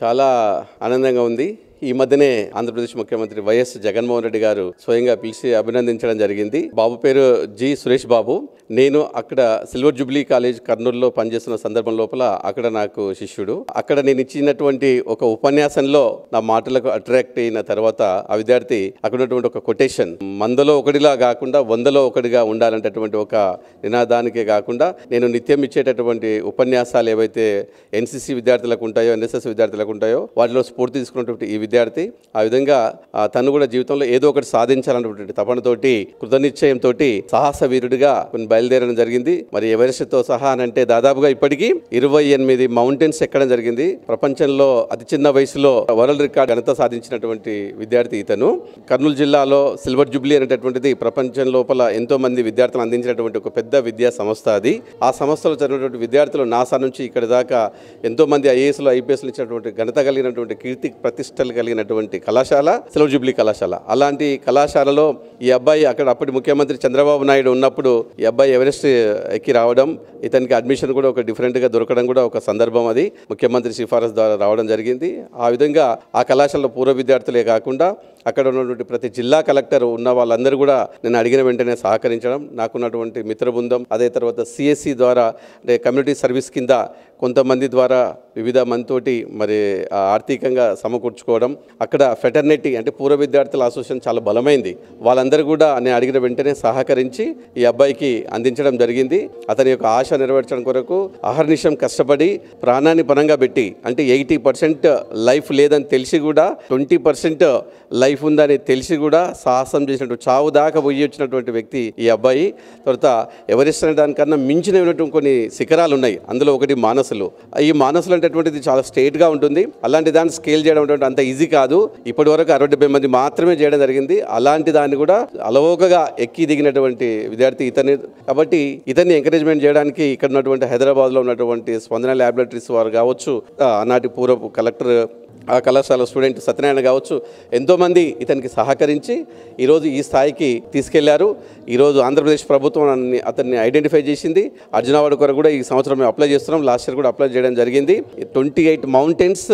చాలా ఆనందంగా ఉంది ఈ మధ్యనే ఆంధ్రప్రదేశ్ ముఖ్యమంత్రి వైఎస్ జగన్మోహన్ రెడ్డి గారు స్వయంగా పిలిచి అభినందించడం జరిగింది బాబు పేరు జి సురేష్ బాబు నేను అక్కడ సిల్వర్ జూబ్లీ కాలేజ్ కర్నూలులో పనిచేస్తున్న సందర్భం లోపల అక్కడ నాకు శిష్యుడు అక్కడ నేను ఇచ్చినటువంటి ఒక ఉపన్యాసంలో నా మాటలకు అట్రాక్ట్ అయిన తర్వాత ఆ విద్యార్థి అక్కడ ఉన్నటువంటి ఒక కొటేషన్ మందలో ఒకటిలా కాకుండా వందలో ఒకటిగా ఉండాలంటే ఒక నినాదానికే కాకుండా నేను నిత్యం ఇచ్చేటటువంటి ఉపన్యాసాలు ఏవైతే ఎన్సిసి విద్యార్థులకు ఉంటాయో ఎన్ఎస్ఎస్ విద్యార్థులకు ఉంటాయో వాటిలో స్ఫూర్తి తీసుకున్నటువంటి ఈ విద్యార్థి ఆ విధంగా తను కూడా జీవితంలో ఏదో ఒకటి సాధించాలన్నటువంటి తపనతోటి కృతనిశ్చయంతో సాహస వీరుడిగా కొన్ని బయలుదేరడం జరిగింది మరి ఎవరెస్ట్తో సహా అంటే దాదాపుగా ఇప్పటికీ ఇరవై ఎనిమిది మౌంటైన్స్ ఎక్కడం జరిగింది ప్రపంచంలో అతి చిన్న వయసులో వరల్డ్ రికార్డ్ ఘనత సాధించినటువంటి విద్యార్థి ఇతను కర్నూలు జిల్లాలో సిల్వర్ జూబ్లీ అనేటటువంటిది ప్రపంచం లోపల ఎంతో మంది విద్యార్థులు అందించినటువంటి ఒక పెద్ద విద్యా సంస్థ అది ఆ సంస్థలో చదివినటువంటి విద్యార్థులు నాసా నుంచి ఇక్కడ దాకా ఎంతో మంది ఐఏఎస్లు ఐపీఎస్లు ఇచ్చినటువంటి ఘనత కలిగినటువంటి కీర్తి ప్రతిష్టలు కలిగినటువంటి కళాశాల సెలవు జూబ్లీ కళాశాల అలాంటి కళాశాలలో ఈ అబ్బాయి అక్కడ అప్పటి ముఖ్యమంత్రి చంద్రబాబు నాయుడు ఉన్నప్పుడు ఈ అబ్బాయి ఎవరెస్ట్ ఎక్కి రావడం ఇతనికి అడ్మిషన్ కూడా ఒక డిఫరెంట్గా దొరకడం కూడా ఒక సందర్భం అది ముఖ్యమంత్రి సిఫారసు ద్వారా రావడం జరిగింది ఆ విధంగా ఆ కళాశాలలో పూర్వ విద్యార్థులే కాకుండా అక్కడ ఉన్నటువంటి ప్రతి జిల్లా కలెక్టర్ ఉన్న వాళ్ళందరూ కూడా నేను అడిగిన వెంటనే సహకరించడం నాకున్నటువంటి మిత్ర బృందం అదే తర్వాత సిఎస్సి e ద్వారా అంటే కమ్యూనిటీ సర్వీస్ కింద కొంతమంది ద్వారా వివిధ మందితోటి మరి ఆర్థికంగా సమకూర్చుకోవడం అక్కడ ఫెటర్నిటీ అంటే పూర్వ విద్యార్థుల అసోసియేషన్ చాలా బలమైంది వాళ్ళందరూ కూడా నేను అడిగిన వెంటనే సహకరించి ఈ అబ్బాయికి అందించడం జరిగింది అతని యొక్క ఆశ నెరవేర్చడం కొరకు అహర్నిశం కష్టపడి ప్రాణాన్ని పనంగా పెట్టి అంటే ఎయిటీ పర్సెంట్ లైఫ్ లేదని తెలిసి కూడా ట్వంటీ పర్సెంట్ లైఫ్ లైఫ్ ఉందని తెలిసి కూడా సాహసం చేసినట్టు చావు దాకా పోయి వచ్చినటువంటి వ్యక్తి ఈ అబ్బాయి తర్వాత ఎవరెస్ట్ అనే దానికన్నా మించినటువంటి కొన్ని శిఖరాలు ఉన్నాయి అందులో ఒకటి మానసులు ఈ మానసులు అంటేటువంటిది చాలా స్టేట్గా ఉంటుంది అలాంటి దాన్ని స్కేల్ చేయడం అంత ఈజీ కాదు ఇప్పటి వరకు అరవై మంది మాత్రమే చేయడం జరిగింది అలాంటి దాన్ని కూడా అలవోకగా ఎక్కి దిగినటువంటి విద్యార్థి ఇతని కాబట్టి ఇతన్ని ఎంకరేజ్మెంట్ చేయడానికి ఇక్కడ ఉన్నటువంటి హైదరాబాద్లో ఉన్నటువంటి స్పందన ల్యాబొరేటరీస్ వారు కావచ్చు ఆనాటి పూర్వపు కలెక్టర్ ఆ కళాశాల స్టూడెంట్ సత్యనారాయణ కావచ్చు ఎంతోమంది ఇతనికి సహకరించి ఈరోజు ఈ స్థాయికి తీసుకెళ్లారు ఈరోజు ఆంధ్రప్రదేశ్ ప్రభుత్వం అతన్ని ఐడెంటిఫై చేసింది అర్జున అవార్డు కొరకు కూడా ఈ సంవత్సరం మేము అప్లై చేస్తున్నాం లాస్ట్ ఇయర్ కూడా అప్లై చేయడం జరిగింది ట్వంటీ ఎయిట్ మౌంటైన్స్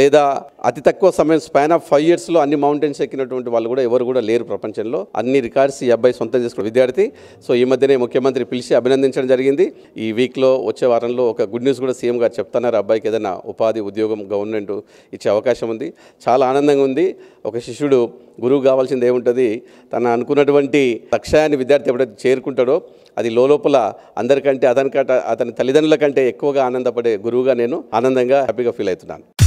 లేదా అతి తక్కువ సమయం స్పాన్ ఆఫ్ ఫైవ్ ఇయర్స్లో అన్ని మౌంటైన్స్ ఎక్కినటువంటి వాళ్ళు కూడా ఎవరు కూడా లేరు ప్రపంచంలో అన్ని రికార్డ్స్ ఈ అబ్బాయి సొంతం చేసుకున్న విద్యార్థి సో ఈ మధ్యనే ముఖ్యమంత్రి పిలిచి అభినందించడం జరిగింది ఈ వీక్లో వచ్చే వారంలో ఒక గుడ్ న్యూస్ కూడా సీఎం గారు చెప్తున్నారు అబ్బాయికి ఏదైనా ఉపాధి ఉద్యోగం గవర్నమెంట్ ఇచ్చే అవకాశం ఉంది చాలా ఆనందంగా ఉంది ఒక శిష్యుడు గురువు కావాల్సింది ఏముంటుంది తన అనుకున్నటువంటి లక్ష్యాన్ని విద్యార్థి ఎప్పుడైతే చేరుకుంటాడో అది లోపల అందరికంటే అతనికంటే అతని తల్లిదండ్రుల కంటే ఎక్కువగా ఆనందపడే గురువుగా నేను ఆనందంగా హ్యాపీగా ఫీల్ అవుతున్నాను